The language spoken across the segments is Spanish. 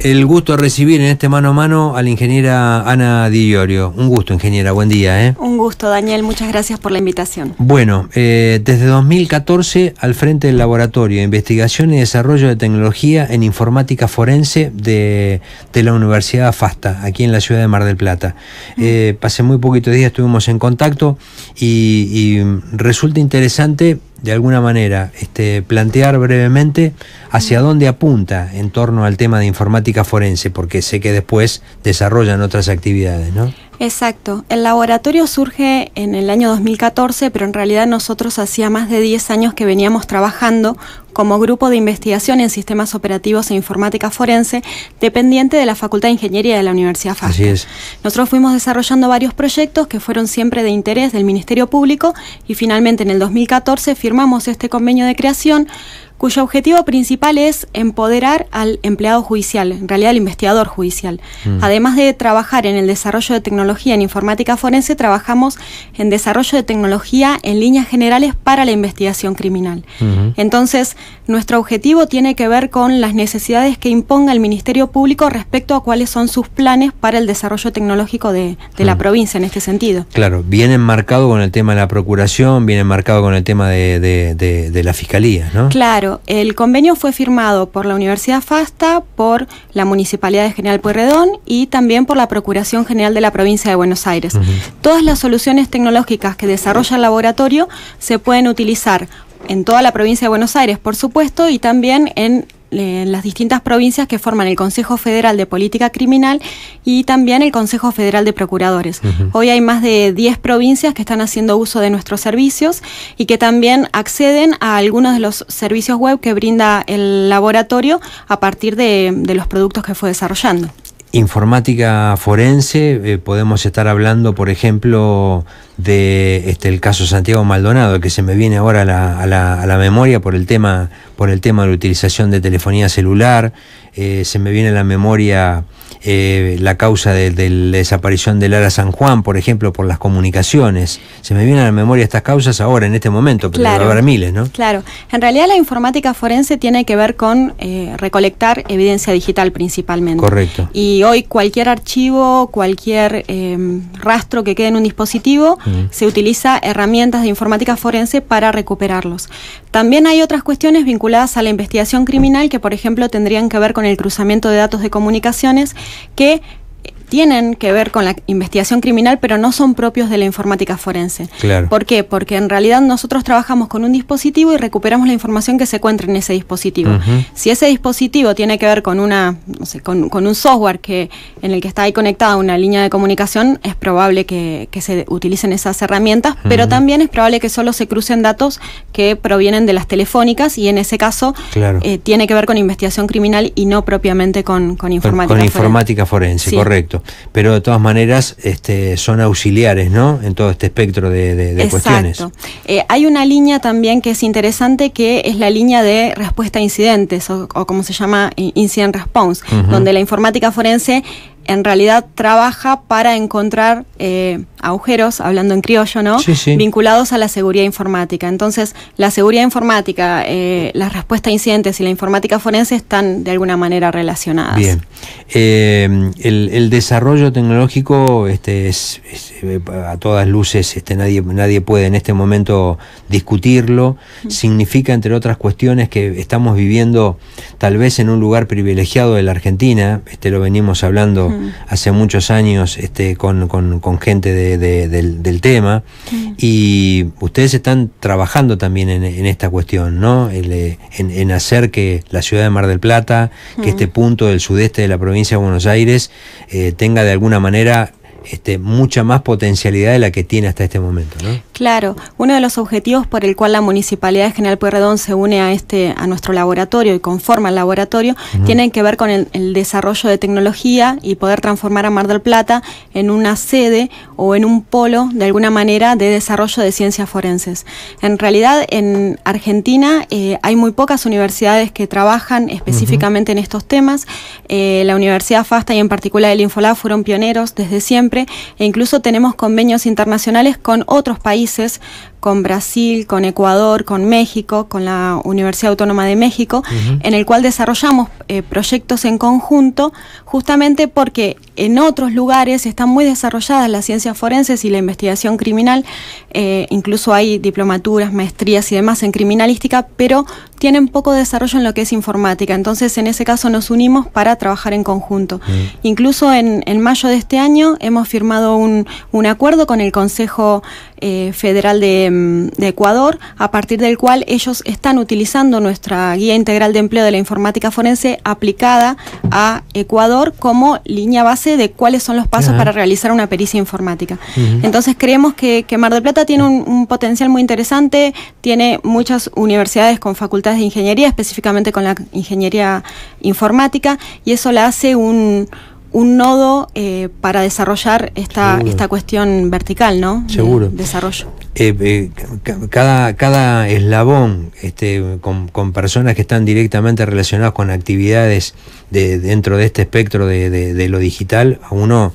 el gusto de recibir en este mano a mano a la ingeniera Ana Di Un gusto, ingeniera, buen día. ¿eh? Un gusto, Daniel, muchas gracias por la invitación. Bueno, eh, desde 2014 al frente del Laboratorio de Investigación y Desarrollo de Tecnología en Informática Forense de, la Universidad FASTA, aquí en la ciudad de Mar del Plata. Eh, pasé muy poquitos días, estuvimos en contacto y resulta interesante de alguna manera, este, plantear brevemente hacia dónde apunta en torno al tema de informática forense, porque sé que después desarrollan otras actividades, ¿no? Exacto. El laboratorio surge en el año 2014, pero en realidad nosotros hacía más de 10 años que veníamos trabajando como grupo de investigación en sistemas operativos e informática forense, dependiente de la Facultad de Ingeniería de la Universidad FAC. Así es. Nosotros fuimos desarrollando varios proyectos que fueron siempre de interés del Ministerio Público y finalmente en el 2014 firmamos este convenio de creación cuyo objetivo principal es empoderar al empleado judicial, en realidad al investigador judicial. Mm. Además de trabajar en el desarrollo de tecnología en informática forense, trabajamos en desarrollo de tecnología en líneas generales para la investigación criminal. Entonces, nuestro objetivo tiene que ver con las necesidades que imponga el Ministerio Público respecto a cuáles son sus planes para el desarrollo tecnológico de, la mm. provincia en este sentido. Claro, viene enmarcado con el tema de la procuración, viene enmarcado con el tema de, de la fiscalía, ¿no? Claro el convenio fue firmado por la Universidad FASTA, por la Municipalidad de General Pueyrredón y también por la Procuración General de la Provincia de Buenos Aires. Todas las soluciones tecnológicas que desarrolla el laboratorio se pueden utilizar en toda la provincia de Buenos Aires, por supuesto, y también en eh, las distintas provincias que forman el Consejo Federal de Política Criminal y también el Consejo Federal de Procuradores. Hoy hay más de 10 provincias que están haciendo uso de nuestros servicios y que también acceden a algunos de los servicios web que brinda el laboratorio a partir de los productos que fue desarrollando informática forense eh, podemos estar hablando, por ejemplo, de este, el caso Santiago Maldonado, que se me viene ahora a la, a la, a la memoria por el, tema, por el tema de la utilización de telefonía celular, eh, se me viene a la memoria eh, la causa de, la desaparición de Lara San Juan, por ejemplo, por las comunicaciones. Se me vienen a la memoria estas causas ahora, en este momento, pero habrá miles, ¿no? Claro. En realidad la informática forense tiene que ver con eh, recolectar evidencia digital principalmente. Correcto. Y hoy cualquier archivo, cualquier em, rastro que quede en un dispositivo, mm. se utiliza herramientas de informática forense para recuperarlos. También hay otras cuestiones vinculadas a la investigación criminal que, por ejemplo, tendrían que ver con el cruzamiento de datos de comunicaciones que tienen que ver con la investigación criminal, pero no son propios de la informática forense. Claro. ¿Por qué? Porque en realidad nosotros trabajamos con un dispositivo y recuperamos la información que se encuentra en ese dispositivo. Si ese dispositivo tiene que ver con una, no sé, con, un software que en el que está ahí conectada una línea de comunicación, es probable que, se utilicen esas herramientas, pero también es probable que solo se crucen datos que provienen de las telefónicas y en ese caso eh, tiene que ver con investigación criminal y no propiamente con, informática. forense. con informática forense, correcto. Pero de todas maneras este, son auxiliares, ¿no? En todo este espectro de, cuestiones. Eh, hay una línea también que es interesante que es la línea de respuesta a incidentes o, como se llama incident response, donde la informática forense en realidad trabaja para encontrar eh, agujeros, hablando en criollo, ¿no? Vinculados a la seguridad informática. Entonces, la seguridad informática, eh, la respuesta a incidentes y la informática forense están de alguna manera relacionadas. Bien. Eh, el, desarrollo tecnológico este, eh, a todas luces, este, nadie, nadie puede en este momento discutirlo. Significa, entre otras cuestiones, que estamos viviendo tal vez en un lugar privilegiado de la Argentina, este, lo venimos hablando. Mm. hace muchos años este, con, gente del, tema. Mm. Y ustedes están trabajando también en, esta cuestión, ¿no? Eh, en, hacer que la ciudad de Mar del Plata, que mm. este punto del sudeste de la provincia de Buenos Aires, eh, tenga de alguna manera este, mucha más potencialidad de la que tiene hasta este momento. Claro, uno de los objetivos por el cual la Municipalidad de General Pueyrredón se une a, este, a nuestro laboratorio y conforma el laboratorio tienen que ver con el, desarrollo de tecnología y poder transformar a Mar del Plata en una sede o en un polo de alguna manera de desarrollo de ciencias forenses. En realidad en Argentina eh, hay muy pocas universidades que trabajan específicamente en estos temas. Eh, la Universidad FASTA y en particular el Infolab fueron pioneros desde siempre e incluso tenemos convenios internacionales con otros países con Brasil, con Ecuador, con México, con la Universidad Autónoma de México, en el cual desarrollamos eh, proyectos en conjunto, justamente porque en otros lugares están muy desarrolladas las ciencias forenses y la investigación criminal, eh, incluso hay diplomaturas, maestrías y demás en criminalística, pero tienen poco desarrollo en lo que es informática. Entonces, en ese caso nos unimos para trabajar en conjunto. Mm. Incluso en, en, mayo de este año hemos firmado un, acuerdo con el Consejo eh, Federal de Em, de, Ecuador, a partir del cual ellos están utilizando nuestra guía integral de empleo de la informática forense aplicada a Ecuador como línea base de cuáles son los pasos para realizar una pericia informática. Entonces creemos que, Mar del Plata tiene un, potencial muy interesante, tiene muchas universidades con facultades de ingeniería, específicamente con la ingeniería informática, y eso la hace un un nodo eh, para desarrollar esta, esta cuestión vertical, ¿no? Seguro. desarrollo. Eh, eh, cada, cada eslabón este, con, personas que están directamente relacionadas con actividades de, dentro de este espectro de, lo digital, a uno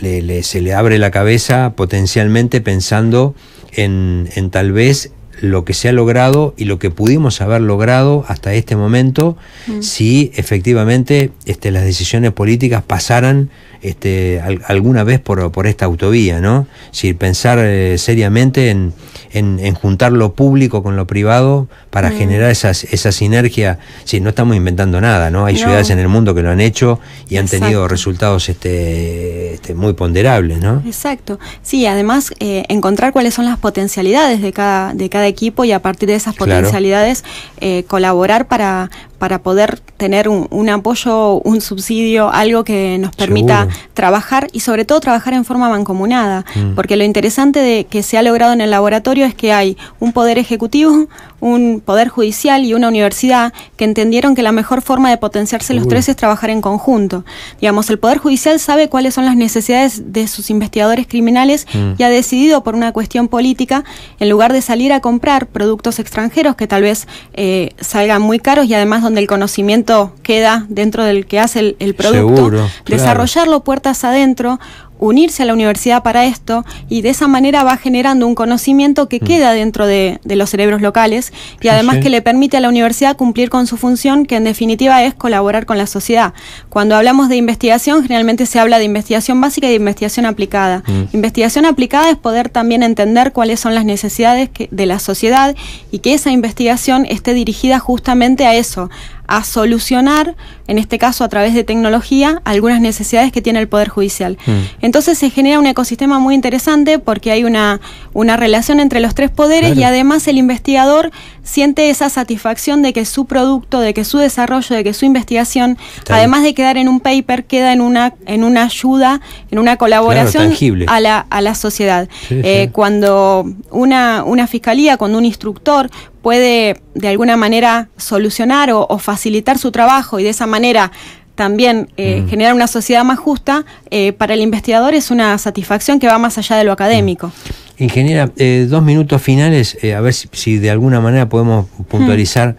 se le abre la cabeza potencialmente pensando en, en tal vez lo que se ha logrado y lo que pudimos haber logrado hasta este momento mm. si efectivamente este, las decisiones políticas pasaran este, alguna vez por, esta autovía, ¿no? Si pensar eh, seriamente en, en, juntar lo público con lo privado para mm. generar esas, esa sinergia. Si no estamos inventando nada, ¿no? Hay ciudades en el mundo que lo han hecho y han tenido resultados este, este, muy ponderables, ¿no? Exacto. Sí, además eh, encontrar cuáles son las potencialidades de cada, de cada equipo y a partir de esas potencialidades eh, colaborar para, para poder tener un, apoyo, un subsidio, algo que nos permita trabajar y sobre todo trabajar en forma mancomunada, mm. porque lo interesante de que se ha logrado en el laboratorio es que hay un poder ejecutivo, un poder judicial y una universidad que entendieron que la mejor forma de potenciarse los tres es trabajar en conjunto. Digamos, el poder judicial sabe cuáles son las necesidades de sus investigadores criminales mm. y ha decidido por una cuestión política, en lugar de salir a comprar productos extranjeros que tal vez eh, salgan muy caros y además donde el conocimiento queda dentro del que hace el, el producto, desarrollarlo puertas adentro, unirse a la universidad para esto y de esa manera va generando un conocimiento que mm. queda dentro de, los cerebros locales y además que le permite a la universidad cumplir con su función que en definitiva es colaborar con la sociedad. Cuando hablamos de investigación generalmente se habla de investigación básica y de investigación aplicada. Mm. Investigación aplicada es poder también entender cuáles son las necesidades de la sociedad y que esa investigación esté dirigida justamente a eso, a solucionar, en este caso a través de tecnología, algunas necesidades que tiene el Poder Judicial. Mm. Entonces se genera un ecosistema muy interesante porque hay una, una relación entre los tres poderes y además el investigador siente esa satisfacción de que su producto, de que su desarrollo, de que su investigación, además de quedar en un paper, queda en una, en una ayuda, en una colaboración a, la, sociedad. Eh, cuando una, una fiscalía, cuando un instructor puede de alguna manera solucionar o, facilitar su trabajo y de esa manera también eh, mm. generar una sociedad más justa, eh, para el investigador es una satisfacción que va más allá de lo académico. Mm. Ingeniera, eh, dos minutos finales, a ver si, de alguna manera podemos hmm. puntualizar.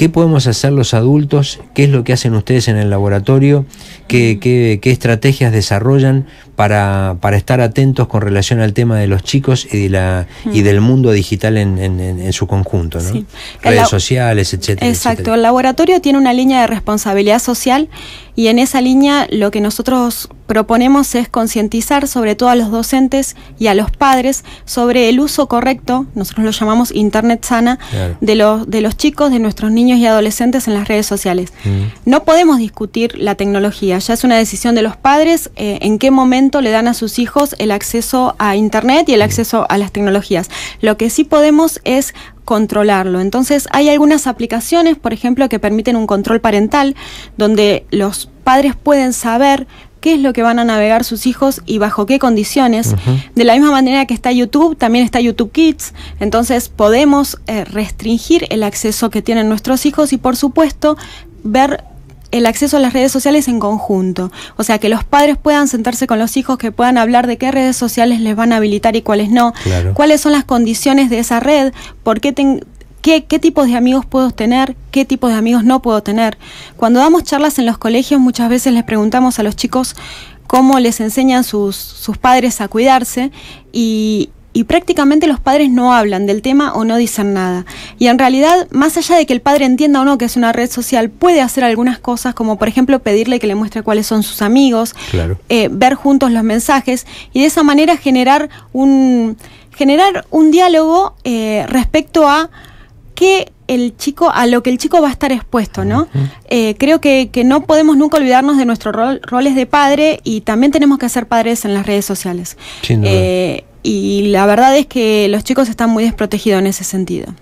¿Qué podemos hacer los adultos? ¿Qué es lo que hacen ustedes en el laboratorio? ¿Qué, estrategias desarrollan para, estar atentos con relación al tema de los chicos y, de la, y mm. del mundo digital en, su conjunto? ¿no? Redes sociales, etcétera. Exacto. El laboratorio tiene una línea de responsabilidad social y en esa línea lo que nosotros proponemos es concientizar sobre todo a los docentes y a los padres sobre el uso correcto, nosotros lo llamamos Internet sana, de, los, de los chicos, de nuestros niños y adolescentes en las redes sociales. Mm. No podemos discutir la tecnología, ya es una decisión de los padres eh, en qué momento le dan a sus hijos el acceso a Internet y el mm. acceso a las tecnologías. Lo que sí podemos es controlarlo. Entonces hay algunas aplicaciones, por ejemplo, que permiten un control parental, donde los padres pueden saber qué es lo que van a navegar sus hijos y bajo qué condiciones. De la misma manera que está YouTube, también está YouTube Kids, entonces podemos eh, restringir el acceso que tienen nuestros hijos y por supuesto ver el acceso a las redes sociales en conjunto, o sea, que los padres puedan sentarse con los hijos, que puedan hablar de qué redes sociales les van a habilitar y cuáles no, cuáles son las condiciones de esa red, por qué qué, qué tipos de amigos puedo tener, qué tipos de amigos no puedo tener. Cuando damos charlas en los colegios, muchas veces les preguntamos a los chicos cómo les enseñan sus, sus padres a cuidarse y, y prácticamente los padres no hablan del tema o no dicen nada. Y en realidad, más allá de que el padre entienda o no que es una red social, puede hacer algunas cosas como por ejemplo pedirle que le muestre cuáles son sus amigos, eh, ver juntos los mensajes y de esa manera generar un, generar un diálogo eh, respecto a qué el chico, a lo que el chico va a estar expuesto, ¿no? Eh, creo que, no podemos nunca olvidarnos de nuestros roles de padre y también tenemos que ser padres en las redes sociales y la verdad es que los chicos están muy desprotegidos en ese sentido.